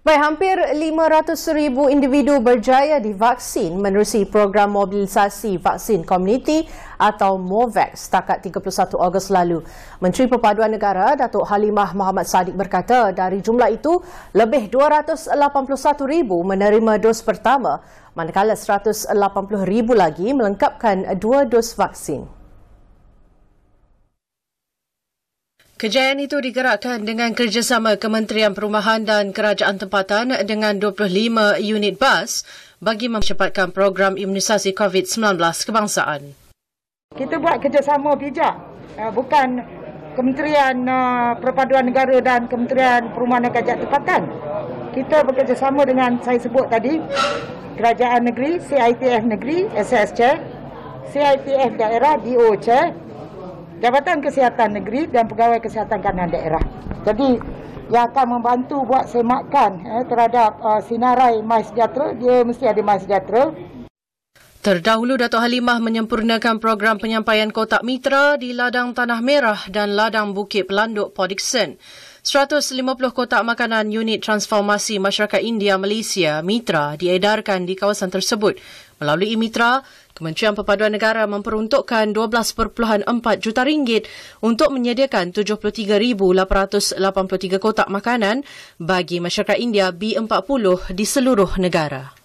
Baik, hampir 500,000 individu berjaya divaksin menerusi program mobilisasi vaksin komuniti atau MOVAX setakat 31 Ogos lalu. Menteri Perpaduan Negara, Datuk Halimah Muhammad Sadiq berkata dari jumlah itu, lebih 281,000 menerima dos pertama, manakala 180,000 lagi melengkapkan dua dos vaksin. Kejayaan itu digerakkan dengan kerjasama Kementerian Perumahan dan Kerajaan Tempatan dengan 25 unit bas bagi mempercepatkan program imunisasi COVID-19 kebangsaan. Kita buat kerjasama bijak, eh, bukan Kementerian eh, Perpaduan Negara dan Kementerian Perumahan dan Kerajaan Tempatan. Kita bekerjasama dengan saya sebut tadi, Kerajaan Negeri, CITF Negeri, SSC, CITF Daerah, DOC. Jabatan Kesihatan Negeri dan Pegawai Kesihatan Kanan Daerah. Jadi yang akan membantu buat semakan eh, terhadap uh, sinarai Mai Sejahtera, dia mesti ada Mai Sejahtera. Terdahulu Datuk Halimah menyempurnakan program penyampaian kotak mitra di Ladang Tanah Merah dan Ladang Bukit Pelanduk Podiksen. 150 kotak makanan unit transformasi masyarakat India Malaysia Mitra diedarkan di kawasan tersebut. Melalui Mitra, Kementerian Perpaduan Negara memperuntukkan 12.4 juta ringgit untuk menyediakan 73,883 kotak makanan bagi masyarakat India B40 di seluruh negara.